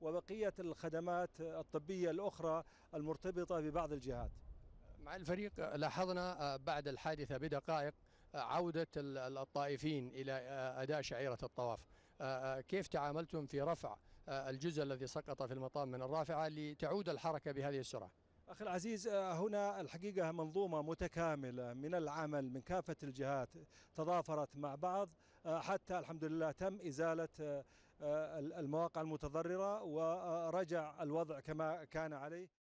وبقية الخدمات الطبية الأخرى المرتبطة ببعض الجهات مع الفريق لاحظنا آه، بعد الحادثة بدقائق آه، عودة الطائفين إلى آه، أداء شعيرة الطواف كيف تعاملتم في رفع الجزء الذي سقط في المطام من الرافعة لتعود الحركة بهذه السرعة أخي العزيز آه، هنا الحقيقة منظومة متكاملة من العمل من كافة الجهات تضافرت مع بعض آه، حتى الحمد لله تم إزالة آه، المواقع المتضررة ورجع الوضع كما كان عليه